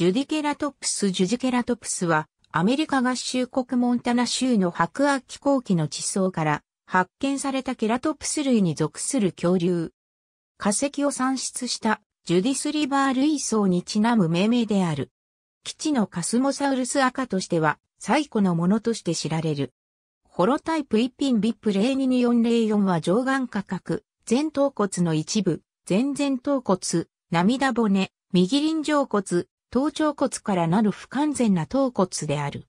ジュディケラトプスジュジケラトプスは、アメリカ合衆国モンタナ州の白亜紀後期の地層から発見されたケラトプス類に属する恐竜。化石を産出したジュディスリバー類層にちなむ命名である。基地のカスモサウルス赤としては最古のものとして知られる。ホロタイプ一品ビップ022404は上眼価格、前頭骨の一部、前前頭骨、涙骨、右輪上骨、頭頂骨からなる不完全な頭骨である。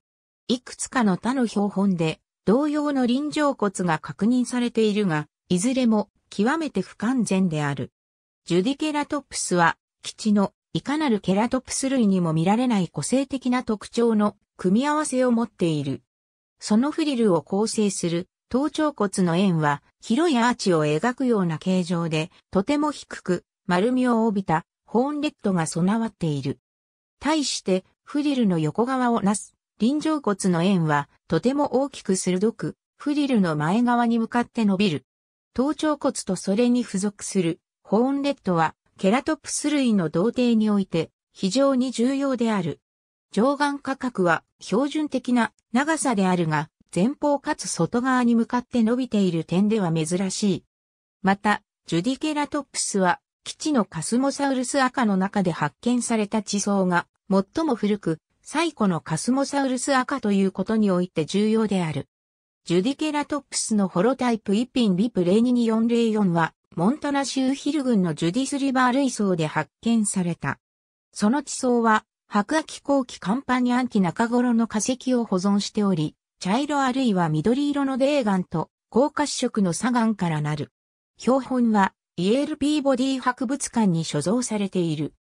いくつかの他の標本で同様の臨場骨が確認されているが、いずれも極めて不完全である。ジュディケラトプスは、基地のいかなるケラトプス類にも見られない個性的な特徴の組み合わせを持っている。そのフリルを構成する頭頂骨の円は広いアーチを描くような形状でとても低く丸みを帯びたホーンレッドが備わっている。対してフリルの横側をなす臨場骨の円はとても大きく鋭くフリルの前側に向かって伸びる。頭頂骨とそれに付属するホーンレッドはケラトプス類の同定において非常に重要である。上眼価格は標準的な長さであるが前方かつ外側に向かって伸びている点では珍しい。また、ジュディケラトプスは基地のカスモサウルス赤の中で発見された地層が最も古く、最古のカスモサウルス赤ということにおいて重要である。ジュディケラトップスのホロタイプ一品ビプレニ2 4 0 4は、モンタナ州ヒル群のジュディスリバー類層で発見された。その地層は、白亜紀後期カンパニアン期中頃の化石を保存しており、茶色あるいは緑色の泥岩と、高褐色の砂岩からなる。標本は、イエールピーボディ博物館に所蔵されている。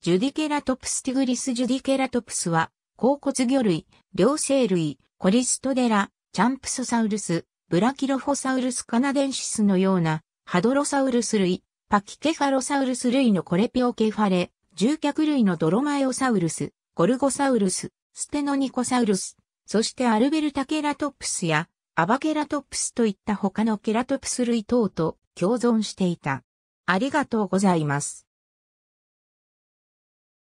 ジュディケラトプスティグリスジュディケラトプスは、甲骨魚類、両生類、コリストデラ、チャンプソサウルス、ブラキロフォサウルスカナデンシスのような、ハドロサウルス類、パキケファロサウルス類のコレピオケファレ、獣脚類のドロマエオサウルス、ゴルゴサウルス、ステノニコサウルス、そしてアルベルタケラトプスや、アバケラトプスといった他のケラトプス類等と共存していた。ありがとうございます。